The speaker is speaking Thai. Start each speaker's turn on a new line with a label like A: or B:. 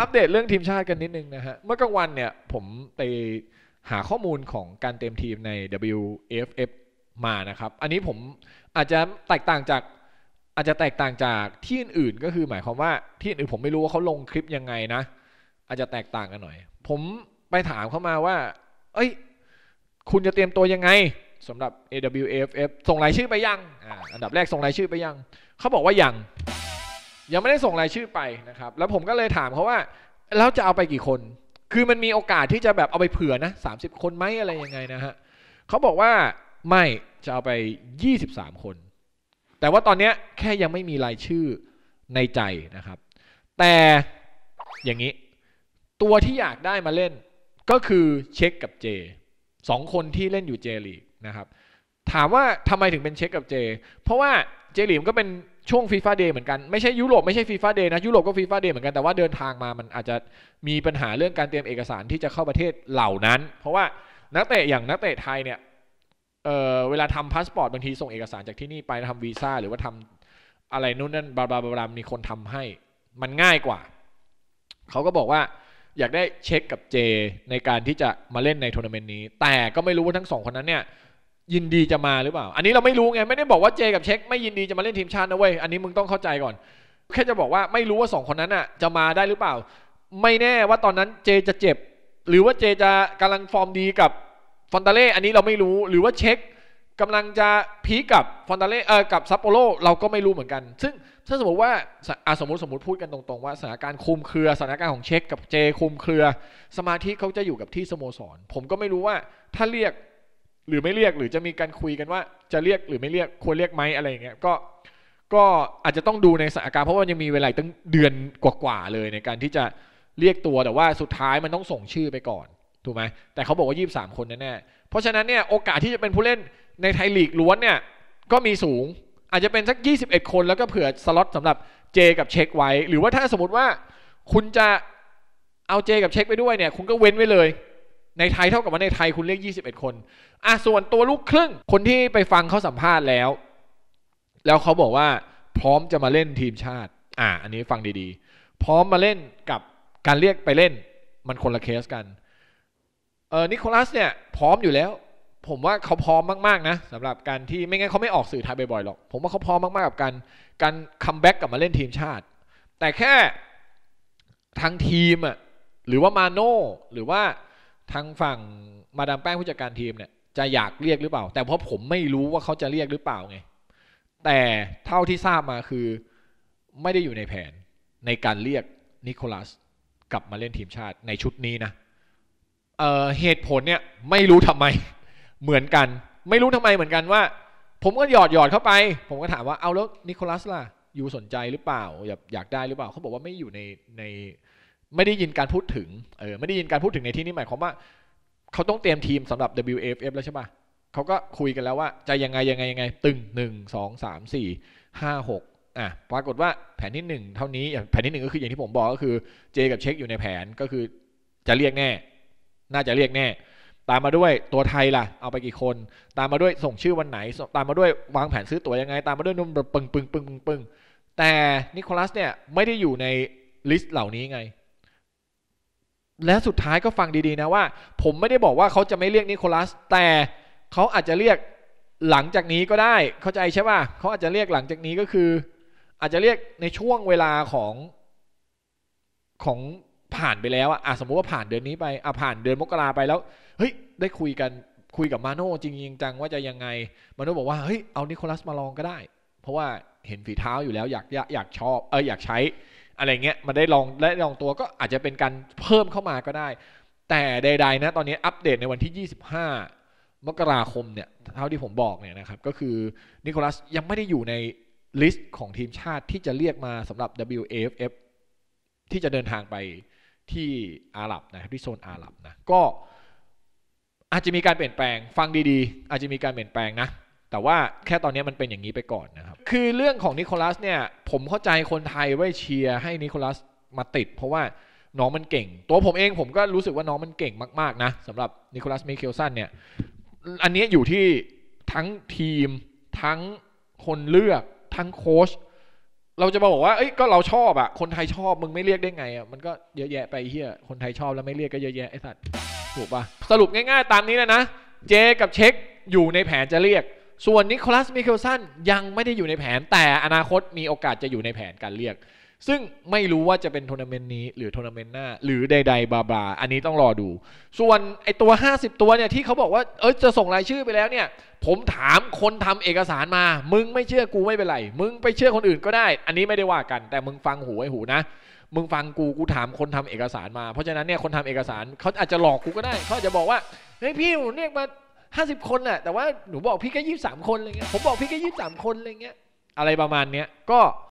A: อัปเดตเรื่องทีมชาติกันนิดนึงนะฮะเมื่อกลางวันเนี่ยผมไปหาข้อมูลของการเต็มทีมใน WFF มานะครับอันนี้ผมอาจจะแตกต่างจาก อาจจะแตกต่างจากที่อื่น ๆ ก็คือหมายความว่าที่อื่นผมไม่รู้ว่าเขาลงคลิปยังไงนะอาจจะแตกต่างกันหน่อย ผมไปถามเขามาว่าเอ้ยคุณจะเตรียมตัวยังไงสำหรับ AWFF ส่งรายชื่อไปยังออันดับแรกส่งรายชื่อไปยังเขาบอกว่ายังยังไม่ได้ส่งรายชื่อไปนะครับ แล้วผมก็เลยถามเขาว่าแล้วจะเอาไปกี่คน คือมันมีโอกาสที่จะแบบเอาไปเผื่อนะสาคนไหมอะไรยังไงนะฮะเขาบอกว่าไม่จะเอาไป 23 คน แต่ว่าตอนนี้แค่ยังไม่มีรายชื่อในใจนะครับ แต่อย่างนี้ตัวที่อยากได้มาเล่นก็คือเช็คกับเจสองคนที่เล่นอยู่เจลีกนะครับ ถามว่าทำไมถึงเป็นเช็คกับเจ เพราะว่าเจลีกก็เป็นช่วงฟีฟ่าเดย์เหมือนกันไม่ใช่ยุโรปไม่ใช่ฟีฟ่าเดย์นะยุโรปก็ฟีฟ่าเดย์เหมือนกันแต่ว่าเดินทางมามันอาจจะมีปัญหาเรื่องการเตรียมเอกสารที่จะเข้าประเทศเหล่านั้น เพราะว่านักเตะอย่างนักเตะไทยเนี่ยเเวลาทำพาสปอร์ตบางทีส่งเอกสารจากที่นี่ไปทำวีซ่าหรือว่าทำอะไรนู่นนั่นบาบาบรามีคนทำให้มันง่ายกว่าเขาก็บอกว่าอยากได้เช็คกับ เจในการที่จะมาเล่นในทัวร์นาเมนต์นี้ แต่ก็ไม่รู้ว่าทั้งสองคนนั้นเนี่ยยินดีจะมาหรือเปล่า อันนี้เราไม่รู้ไง ไม่ได้บอกว่าเจกับเช็ค ไม่ยินดีจะมาเล่นทีมชาตินะเว้ย อันนี้มึงต้องเข้าใจก่อน แค่จะบอกว่าไม่รู้ว่าสองคนนั้นอ่ะจะมาได้หรือเปล่า ไม่แน่ว่าตอนนั้นเจจะเจ็บ หรือว่าเจจะกำลังฟอร์มดีกับฟอนตาเล่ อันนี้เราไม่รู้ หรือว่าเช็ค กำลังจะพีกับฟอนตาเล่ เออกับซัปโปโรเราก็ไม่รู้เหมือนกัน ซึ่งถ้าสมมติว่าอ่าสมมติสมมติพูดกันตรงๆว่าสถานการณ์คุมเครือ สถานการณ์ของเช็คกับเจคุมเครือ สมาธิเขาจะอยู่กับที่สโมสร ผมก็ไม่รู้ว่าถ้าเรียกหรือไม่เรียกหรือจะมีการคุยกันว่าจะเรียกหรือไม่เรียกควรเรียกไหมอะไรอย่างเงี้ยก็ก็อาจจะต้องดูในสถานการณ์เพราะว่ายังมีเวลาตั้งเดือนกว่าๆเลย ในการที่จะเรียกตัวแต่ว่าสุดท้ายมันต้องส่งชื่อไปก่อนถูกไหมแต่เขาบอกว่า23 คนแน่ๆเพราะฉะนั้นเนี่ยโอกาสที่จะเป็นผู้เล่นในไทยลีกล้วนเนี่ยก็มีสูงอาจจะเป็นสัก 21 คน แล้วก็เผื่อสล็อตสำหรับเจกับเช็คไว้ หรือว่าถ้าสมมติว่าคุณจะเอาเจกับเช็คไปด้วยเนี่ย คุณก็เว้นไว้เลยในไทยเท่ากับว่าในไทยคุณเรียก21 คนอ่ะส่วนตัวลูกครึ่งคนที่ไปฟังเขาสัมภาษณ์แล้ว แล้วเขาบอกว่าพร้อมจะมาเล่นทีมชาติ อ่ะอันนี้ฟังดีๆ พร้อมมาเล่นกับการเรียกไปเล่น มันคนละเคสกันเออนิโคลัสเนี่ย พร้อมอยู่แล้ว ผมว่าเขาพร้อมมากๆนะสำหรับการที่ไม่งั้นเขาไม่ออกสื่อไทยบ่อยๆหรอก ผมว่าเขาพร้อมมากๆกับการการคัมแบ็กกลับมาเล่นทีมชาติแต่แค่ทางทีมอ่ะหรือว่ามาโน่หรือว่าทางฝั่งมาดามแป้งผู้จัดการทีมเนี่ยจะอยากเรียกหรือเปล่า แต่เพราะผมไม่รู้ว่าเขาจะเรียกหรือเปล่าไงแต่เท่าที่ทราบมาคือไม่ได้อยู่ในแผนในการเรียกนิโคลัส กลับมาเล่นทีมชาติในชุดนี้นะเเหตุผลเนี่ยไม่รู้ทำไมเหมือนกัน ไม่รู้ทำไมเหมือนกันว่า ผมก็หยอดหยอดเข้าไป ผมก็ถามว่าเอาแล้วนิโคลัสล่ะอยู่สนใจหรือเปล่าอยากอยากได้หรือเปล่าเขาบอกว่าไม่อยู่ในในไม่ได้ยินการพูดถึง เออ ไม่ได้ยินการพูดถึงในที่นี้หมายความว่า เขาต้องเตรียมทีมสำหรับ w f f แล้วใช่ไหมเขาก็คุยกันแล้วว่าจะยังไงยังไงยังไง ตึงหนึ่งสองสามสี่ห้าหกอ่ะ ปรากฏว่าแผนที่หนึ่งเท่านี้แผนที่หนึ่งก็คืออย่างที่ผมบอกก็คือเจกับเช็คอยู่ในแผนก็คือจะเรียกแน่ น่าจะเรียกแน่ ตามมาด้วยตัวไทยล่ะ เอาไปกี่คน ตามมาด้วยส่งชื่อวันไหน ตามมาด้วยวางแผนซื้อตั๋วยังไง ตามมาด้วยนุ่มปึงปึงปึงปึงปึง แต่นิโคลัสเนี่ยไม่ได้อยู่ในลิสต์เหล่านี้ไงและสุดท้ายก็ฟังดีๆนะว่าผมไม่ได้บอกว่าเขาจะไม่เรียกนิโคลัส แต่เขาอาจจะเรียกหลังจากนี้ก็ได้ เข้าใจใช่ป่ะเขาอาจจะเรียกหลังจากนี้ก็คือ อาจจะเรียกในช่วงเวลาของของผ่านไปแล้วอะสมมุติว่าผ่านเดือนนี้ไปอะผ่านเดือนมกราไปแล้วเฮ้ยได้คุยกันคุยกับมาโน่ จริงจังว่าจะยังไงมาโน่บอกว่าเฮ้ยเอานิโคลัสมาลองก็ได้ เพราะว่าเห็นฝีเท้าอยู่แล้วอยากอยากชอบ เอออยากใช้อะไรเงี้ยมันได้ลองและลองตัวก็อาจจะเป็นการเพิ่มเข้ามาก็ได้ แต่ใดๆนะตอนนี้อัปเดตในวันที่ 25 มกราคมเนี่ยเท่าที่ผมบอกเนี่ยนะครับก็คือนิโคลัสยังไม่ได้อยู่ในลิสต์ของทีมชาติที่จะเรียกมาสำหรับ WAFF ที่จะเดินทางไปที่อาหรับนะครับที่โซนอาหรับนะก็อาจจะมีการเปลี่ยนแปลงฟังดี ๆ อาจจะมีการเปลี่ยนแปลงนะแต่ว่าแค่ตอนนี้มันเป็นอย่างนี้ไปก่อนนะครับ คือเรื่องของนิโคลัสเนี่ยผมเข้าใจคนไทยไว้เชียร์ให้นิโคลัสมาติดเพราะว่าน้องมันเก่ง ตัวผมเองผมก็รู้สึกว่าน้องมันเก่งมากๆนะสำหรับนิโคลัสเมคเคลสันเนี่ย อันนี้อยู่ที่ทั้งทีมทั้งคนเลือกทั้งโค้ช เราจะมาบอกว่าเอ้ยก็เราชอบอะคนไทยชอบมึงไม่เรียกได้ไงอะมันก็เยอะแยะไปเฮียคนไทยชอบแล้วไม่เรียกก็เยอะแยะไอ้สัตว์ถูกปะสรุปง่าย ๆตามนี้เลยนะเจกับเช็คอยู่ในแผนจะเรียกส่วนนิโคลัสมิเคลสันยังไม่ได้อยู่ในแผนแต่อนาคตมีโอกาสจะอยู่ในแผนการเรียก ซึ่งไม่รู้ว่าจะเป็นทัวร์นาเมนต์นี้หรือทัวร์นาเมนต์หน้า หรือใดๆบาบาอันนี้ต้องรอดู ส่วนไอตัว 50 ตัวเนี่ยที่เขาบอกว่า เออจะส่งรายชื่อไปแล้วเนี่ยผมถามคนทำเอกสารมา มึงไม่เชื่อกูไม่เป็นไร มึงไปเชื่อคนอื่นก็ได้ อันนี้ไม่ได้ว่ากัน แต่มึงฟังหูไว้หูนะมึงฟังกูกูถามคนทำเอกสารมาเพราะฉะนั้นเนี่ยคนทำเอกสารเขาอาจจะหลอกกูก็ได้เขาจะบอกว่าเฮ้ยพี่เรียกมาห้าสิบคนน่ะแต่ว่าหนูบอกพี่แค่ยี่สามคนอะไรเงี้ยผมบอกพี่แค่ยี่สามคนอะไรเงี้ย อะไรประมาณเนี้ยก็